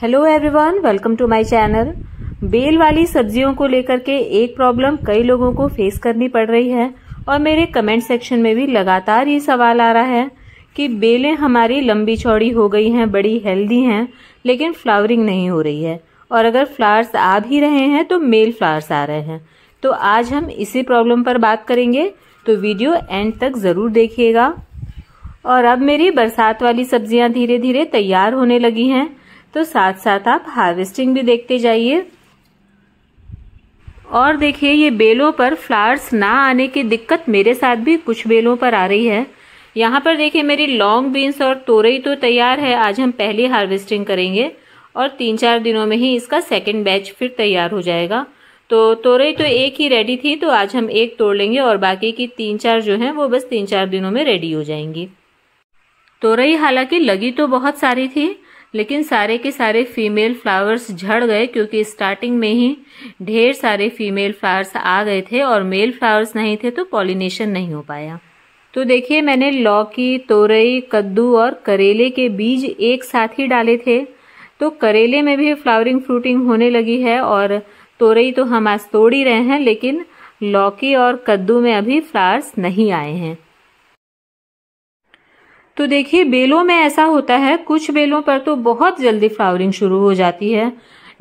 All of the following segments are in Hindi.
hello everyone welcome to my channel बेल वाली सब्जियों को लेकर के एक प्रॉब्लम कई लोगों को फेस करनी पड़ रही है और मेरे कमेंट सेक्शन में भी लगातार ये सवाल आ रहा है कि बेलें हमारी लंबी चौड़ी हो गई हैं बड़ी हेल्दी हैं लेकिन फ्लावरिंग नहीं हो रही है और अगर फ्लावर्स आ भी रहे हैं तो मेल फ्लावर्स आ रहे हैं तो आज हम इसी प्रॉब्लम पर बात करेंगे तो वीडियो एंड तक ज़रूर देखिएगा और अब मेरी बरसात वाली सब्जियां धीरे धीरे तैयार होने लगी हैं तो साथ साथ आप हार्वेस्टिंग भी देखते जाइए और देखिए ये बेलों पर फ्लावर्स ना आने की दिक्कत मेरे साथ भी कुछ बेलों पर आ रही है यहाँ पर देखिए मेरी लॉन्ग बीन्स और तोरई तो तैयार है आज हम पहली हार्वेस्टिंग करेंगे और तीन चार दिनों में ही इसका सेकेंड बैच फिर तैयार हो जाएगा तो तोरई तो एक ही रेडी थी तो आज हम एक तोड़ लेंगे और बाकी की तीन चार जो हैं वो बस तीन चार दिनों में रेडी हो जाएंगी तोरई हालांकि लगी तो बहुत सारी थी लेकिन सारे के सारे फीमेल फ्लावर्स झड़ गए क्योंकि स्टार्टिंग में ही ढेर सारे फीमेल फ्लावर्स आ गए थे और मेल फ्लावर्स नहीं थे तो पॉलिनेशन नहीं हो पाया तो देखिए मैंने लौकी तोरई कद्दू और करेले के बीज एक साथ ही डाले थे तो करेले में भी फ्लावरिंग फ्रूटिंग होने लगी है और तोरई तो हम आज तोड़ ही रहे हैं लेकिन लौकी और कद्दू में अभी फ्लावर्स नहीं आए हैं तो देखिए बेलों में ऐसा होता है कुछ बेलों पर तो बहुत जल्दी फ्लावरिंग शुरू हो जाती है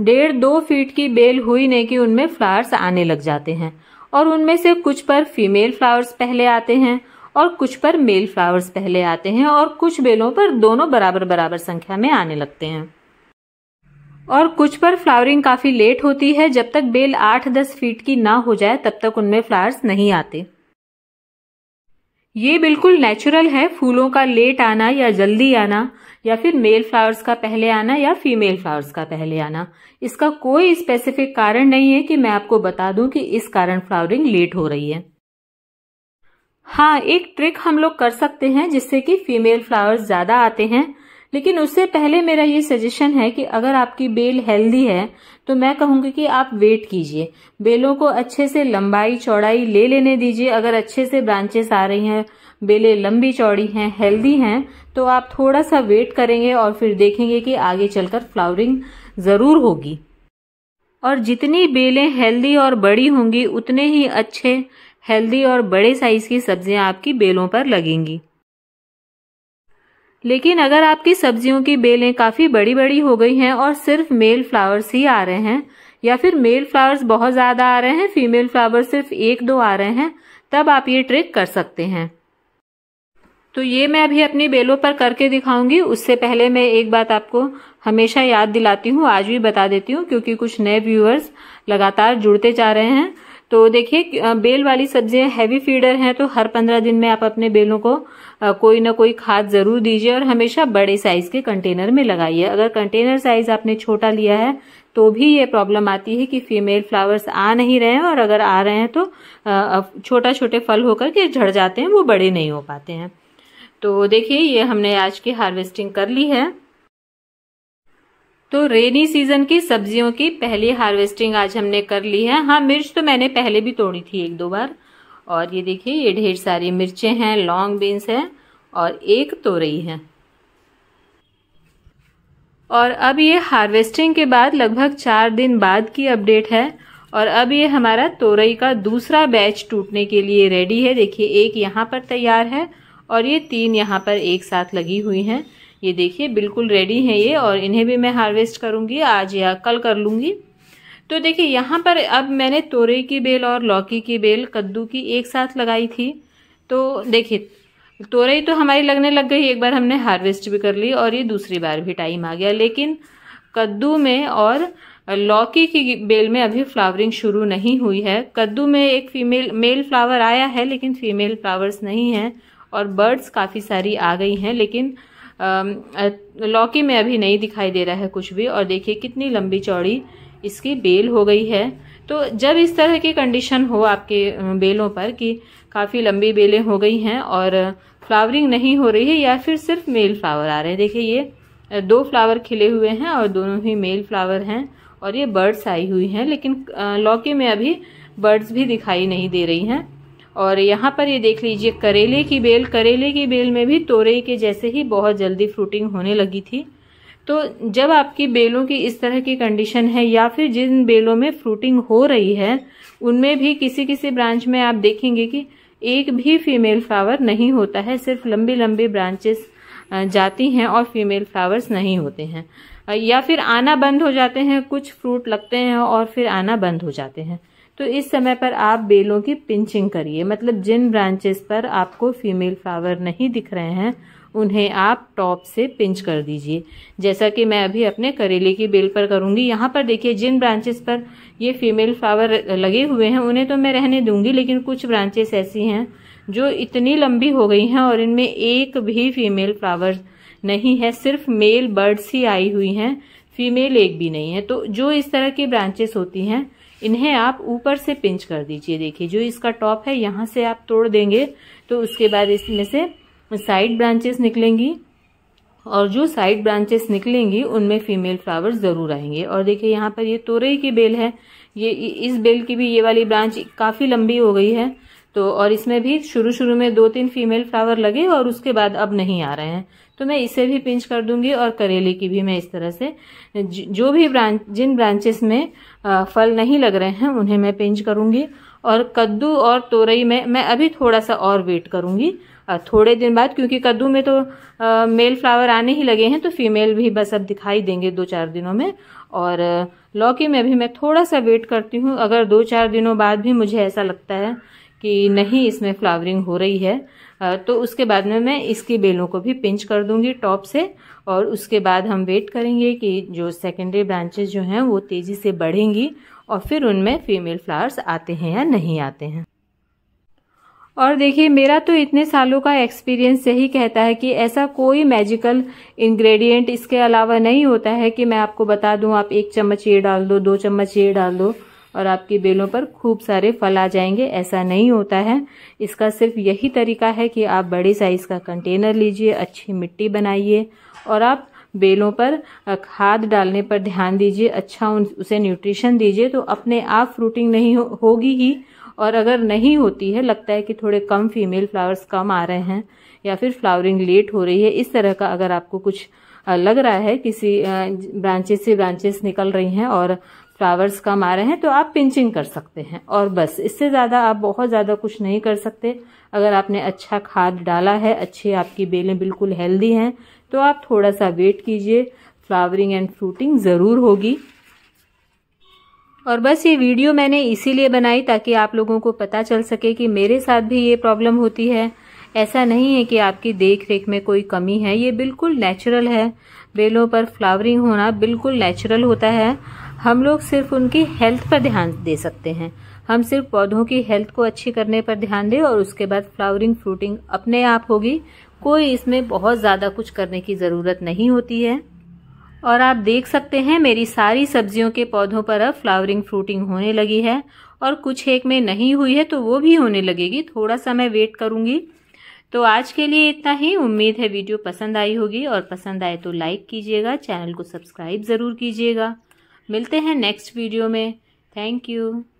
डेढ़ दो फीट की बेल हुई नहीं कि उनमें फ्लावर्स आने लग जाते हैं और उनमें से कुछ पर फीमेल फ्लावर्स पहले आते हैं और कुछ पर मेल फ्लावर्स पहले आते हैं और कुछ बेलों पर दोनों बराबर बराबर संख्या में आने लगते हैं और कुछ पर फ्लावरिंग काफी लेट होती है जब तक बेल आठ दस फीट की ना हो जाए तब तक उनमें फ्लावर्स नहीं आते ये बिल्कुल नेचुरल है फूलों का लेट आना या जल्दी आना या फिर मेल फ्लावर्स का पहले आना या फीमेल फ्लावर्स का पहले आना इसका कोई स्पेसिफिक कारण नहीं है कि मैं आपको बता दूं कि इस कारण फ्लावरिंग लेट हो रही है हाँ एक ट्रिक हम लोग कर सकते हैं जिससे कि फीमेल फ्लावर्स ज्यादा आते हैं लेकिन उससे पहले मेरा ये सजेशन है कि अगर आपकी बेल हेल्दी है तो मैं कहूंगी कि आप वेट कीजिए बेलों को अच्छे से लंबाई चौड़ाई ले लेने दीजिए अगर अच्छे से ब्रांचेस आ रही हैं बेलें लंबी चौड़ी हैं हेल्दी हैं तो आप थोड़ा सा वेट करेंगे और फिर देखेंगे कि आगे चलकर फ्लावरिंग ज़रूर होगी और जितनी बेलें हेल्दी और बड़ी होंगी उतने ही अच्छे हेल्दी और बड़े साइज़ की सब्जियां आपकी बेलों पर लगेंगी लेकिन अगर आपकी सब्जियों की बेलें काफ़ी बड़ी बड़ी हो गई हैं और सिर्फ मेल फ्लावर्स ही आ रहे हैं या फिर मेल फ्लावर्स बहुत ज़्यादा आ रहे हैं फीमेल फ्लावर्स सिर्फ एक दो आ रहे हैं तब आप ये ट्रिक कर सकते हैं तो ये मैं अभी अपनी बेलों पर करके दिखाऊंगी उससे पहले मैं एक बात आपको हमेशा याद दिलाती हूँ आज भी बता देती हूँ क्योंकि कुछ नए व्यूअर्स लगातार जुड़ते जा रहे हैं तो देखिए बेल वाली सब्जियां हैवी फीडर हैं तो हर पंद्रह दिन में आप अपने बेलों को कोई ना कोई खाद जरूर दीजिए और हमेशा बड़े साइज के कंटेनर में लगाइए अगर कंटेनर साइज आपने छोटा लिया है तो भी ये प्रॉब्लम आती है कि फीमेल फ्लावर्स आ नहीं रहे हैं और अगर आ रहे हैं तो छोटा छोटे फल होकर के झड़ जाते हैं वो बड़े नहीं हो पाते हैं तो देखिए ये हमने आज की हार्वेस्टिंग कर ली है तो रेनी सीजन की सब्जियों की पहली हार्वेस्टिंग आज हमने कर ली है हाँ मिर्च तो मैंने पहले भी तोड़ी थी एक दो बार और ये देखिए ये ढेर सारी मिर्चें हैं लॉन्ग बीन्स हैं और एक तोरई है और अब ये हार्वेस्टिंग के बाद लगभग चार दिन बाद की अपडेट है और अब ये हमारा तोरई का दूसरा बैच टूटने के लिए रेडी है देखिए एक यहाँ पर तैयार है और ये तीन यहाँ पर एक साथ लगी हुई हैं ये देखिए बिल्कुल रेडी है ये और इन्हें भी मैं हार्वेस्ट करूँगी आज या कल कर लूँगी तो देखिए यहाँ पर अब मैंने तोरे की बेल और लौकी की बेल कद्दू की एक साथ लगाई थी तो देखिए तोरई तो हमारी लगने लग गई एक बार हमने हार्वेस्ट भी कर ली और ये दूसरी बार भी टाइम आ गया लेकिन कद्दू में और लौकी की बेल में अभी फ्लावरिंग शुरू नहीं हुई है कद्दू में एक फीमेल मेल फ्लावर आया है लेकिन फीमेल फ्लावर्स नहीं हैं और बर्ड्स काफ़ी सारी आ गई हैं लेकिन लौकी में अभी नहीं दिखाई दे रहा है कुछ भी और देखिए कितनी लंबी चौड़ी इसकी बेल हो गई है तो जब इस तरह की कंडीशन हो आपके बेलों पर कि काफ़ी लंबी बेलें हो गई हैं और फ्लावरिंग नहीं हो रही है या फिर सिर्फ मेल फ्लावर आ रहे हैं देखिए ये दो फ्लावर खिले हुए हैं और दोनों ही मेल फ्लावर हैं और ये बर्ड्स आई हुई हैं लेकिन लौकी में अभी बर्ड्स भी दिखाई नहीं दे रही हैं और यहाँ पर ये देख लीजिए करेले की बेल करेले की बेल में भी तोरई के जैसे ही बहुत जल्दी फ्रूटिंग होने लगी थी तो जब आपकी बेलों की इस तरह की कंडीशन है या फिर जिन बेलों में फ्रूटिंग हो रही है उनमें भी किसी किसी ब्रांच में आप देखेंगे कि एक भी फीमेल फ्लावर नहीं होता है सिर्फ लंबी लंबी ब्रांचेस जाती हैं और फीमेल फ्लावर्स नहीं होते हैं या फिर आना बंद हो जाते हैं कुछ फ्रूट लगते हैं और फिर आना बंद हो जाते हैं तो इस समय पर आप बेलों की पिंचिंग करिए मतलब जिन ब्रांचेस पर आपको फीमेल फ्लावर नहीं दिख रहे हैं उन्हें आप टॉप से पिंच कर दीजिए जैसा कि मैं अभी अपने करेले की बेल पर करूंगी यहाँ पर देखिए जिन ब्रांचेस पर ये फीमेल फ्लावर लगे हुए हैं उन्हें तो मैं रहने दूंगी लेकिन कुछ ब्रांचेस ऐसी हैं जो इतनी लंबी हो गई हैं और इनमें एक भी फीमेल फ्लावर नहीं है सिर्फ मेल बर्ड्स ही आई हुई हैं फीमेल एक भी नहीं है तो जो इस तरह की ब्रांचेस होती हैं इन्हें आप ऊपर से पिंच कर दीजिए देखिए जो इसका टॉप है यहाँ से आप तोड़ देंगे तो उसके बाद इसमें से साइड ब्रांचेस निकलेंगी और जो साइड ब्रांचेस निकलेंगी उनमें फीमेल फ्लावर्स ज़रूर आएंगे और देखिए यहाँ पर ये तोरई की बेल है ये इस बेल की भी ये वाली ब्रांच काफ़ी लंबी हो गई है तो और इसमें भी शुरू शुरू में दो तीन फीमेल फ्लावर लगे और उसके बाद अब नहीं आ रहे हैं तो मैं इसे भी पिंच कर दूंगी और करेले की भी मैं इस तरह से जो भी ब्रांच जिन ब्रांचेस में फल नहीं लग रहे हैं उन्हें मैं पिंच करूंगी और कद्दू और तोरई में मैं अभी थोड़ा सा और वेट करूंगी थोड़े दिन बाद क्योंकि कद्दू में तो मेल फ्लावर आने ही लगे हैं तो फीमेल भी बस अब दिखाई देंगे दो चार दिनों में और लौकी में भी मैं थोड़ा सा वेट करती हूँ अगर दो चार दिनों बाद भी मुझे ऐसा लगता है कि नहीं इसमें फ्लावरिंग हो रही है तो उसके बाद में मैं इसकी बेलों को भी पिंच कर दूंगी टॉप से और उसके बाद हम वेट करेंगे कि जो सेकेंडरी ब्रांचेज जो हैं वो तेज़ी से बढ़ेंगी और फिर उनमें फीमेल फ्लावर्स आते हैं या नहीं आते हैं और देखिए मेरा तो इतने सालों का एक्सपीरियंस यही कहता है कि ऐसा कोई मैजिकल इंग्रेडिएंट इसके अलावा नहीं होता है कि मैं आपको बता दूं आप एक चम्मच ये डाल दो दो चम्मच ये डाल दो और आपकी बेलों पर खूब सारे फल आ जाएंगे ऐसा नहीं होता है इसका सिर्फ यही तरीका है कि आप बड़े साइज़ का कंटेनर लीजिए अच्छी मिट्टी बनाइए और आप बेलों पर खाद डालने पर ध्यान दीजिए अच्छा उसे न्यूट्रिशन दीजिए तो अपने आप फ्रूटिंग नहीं हो, होगी ही और अगर नहीं होती है लगता है कि थोड़े कम फीमेल फ्लावर्स कम आ रहे हैं या फिर फ्लावरिंग लेट हो रही है इस तरह का अगर आपको कुछ लग रहा है किसी ब्रांचेस से ब्रांचेस निकल रही हैं और फ्लावर्स कम आ रहे हैं तो आप पिंचिंग कर सकते हैं और बस इससे ज़्यादा आप बहुत ज़्यादा कुछ नहीं कर सकते अगर आपने अच्छा खाद डाला है अच्छी आपकी बेलें बिल्कुल हेल्दी हैं तो आप थोड़ा सा वेट कीजिए फ्लावरिंग एंड फ्रूटिंग ज़रूर होगी और बस ये वीडियो मैंने इसीलिए बनाई ताकि आप लोगों को पता चल सके कि मेरे साथ भी ये प्रॉब्लम होती है ऐसा नहीं है कि आपकी देख रेख में कोई कमी है ये बिल्कुल नेचुरल है बेलों पर फ्लावरिंग होना बिल्कुल नेचुरल होता है हम लोग सिर्फ उनकी हेल्थ पर ध्यान दे सकते हैं हम सिर्फ पौधों की हेल्थ को अच्छी करने पर ध्यान दें और उसके बाद फ्लावरिंग फ्रूटिंग अपने आप होगी कोई इसमें बहुत ज़्यादा कुछ करने की ज़रूरत नहीं होती है और आप देख सकते हैं मेरी सारी सब्जियों के पौधों पर अब फ्लावरिंग फ्रूटिंग होने लगी है और कुछ एक में नहीं हुई है तो वो भी होने लगेगी थोड़ा सा मैं वेट करूँगी तो आज के लिए इतना ही उम्मीद है वीडियो पसंद आई होगी और पसंद आए तो लाइक कीजिएगा चैनल को सब्सक्राइब ज़रूर कीजिएगा मिलते हैं नेक्स्ट वीडियो में थैंक यू